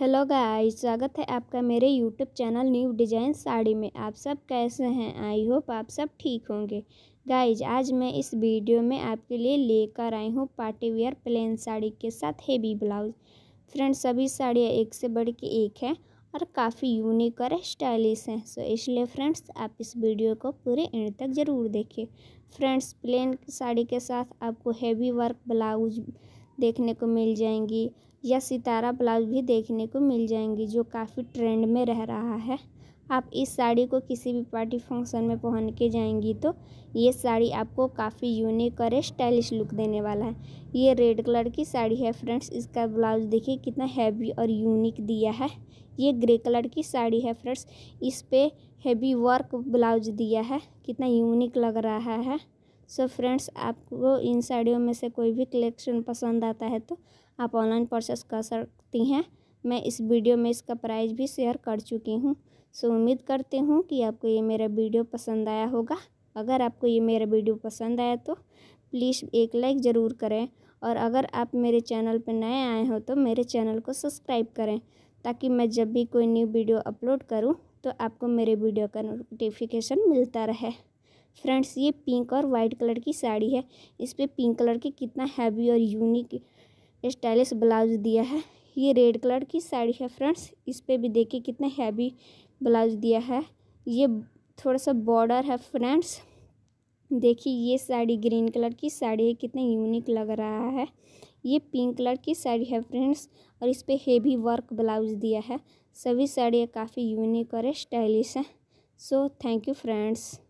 hello guys स्वागत है आपका मेरे YouTube channel new design sari में आप सब कैसे हैं आई होप आप सब ठीक होंगे गाइज आज मैं इस वीडियो में आपके लिए लेकर आई हूँ पार्टी वेयर प्लेन साड़ी के साथ हेवी ब्लाउज फ्रेंड्स सभी साड़ियाँ एक से बढ़ के एक हैं और काफ़ी यूनिक और स्टाइलिश हैं सो इसलिए फ्रेंड्स आप इस वीडियो को पूरे एंड तक ज़रूर देखिए फ्रेंड्स प्लेन साड़ी के साथ आपको हैवी वर्क ब्लाउज देखने को मिल जाएंगी या सितारा ब्लाउज भी देखने को मिल जाएंगी जो काफ़ी ट्रेंड में रह रहा है आप इस साड़ी को किसी भी पार्टी फंक्शन में पहन के जाएंगी तो ये साड़ी आपको काफ़ी यूनिक और स्टाइलिश लुक देने वाला है ये रेड कलर की साड़ी है फ्रेंड्स इसका ब्लाउज देखिए कितना हैवी और यूनिक दिया है ये ग्रे कलर की साड़ी है फ्रेंड्स इस पर हैवी वर्क ब्लाउज दिया है कितना यूनिक लग रहा है सो so फ्रेंड्स आपको इन साड़ियों में से कोई भी कलेक्शन पसंद आता है तो आप ऑनलाइन परचेस कर सकती हैं मैं इस वीडियो में इसका प्राइस भी शेयर कर चुकी हूँ सो so उम्मीद करती हूँ कि आपको ये मेरा वीडियो पसंद आया होगा अगर आपको ये मेरा वीडियो पसंद आया तो प्लीज़ एक लाइक ज़रूर करें और अगर आप मेरे चैनल पर नए आए हो तो मेरे चैनल को सब्सक्राइब करें ताकि मैं जब भी कोई न्यू वीडियो अपलोड करूं तो आपको मेरे वीडियो का नोटिफिकेशन मिलता रहे फ्रेंड्स ये पिंक और वाइट कलर की साड़ी है इस पर पिंक कलर के कितना हैवी और यूनिक स्टाइलिश ब्लाउज दिया है ये रेड कलर की साड़ी है फ्रेंड्स इस पर भी देखिए कितना हैवी ब्लाउज दिया है ये थोड़ा सा बॉर्डर है फ्रेंड्स देखिए ये साड़ी ग्रीन कलर की साड़ी है कितना यूनिक लग रहा है ये पिंक कलर की साड़ी है फ्रेंड्स और इस पर हेवी वर्क ब्लाउज दिया है सभी साड़ियाँ काफ़ी यूनिक और स्टाइलिश हैं सो थैंक यू फ्रेंड्स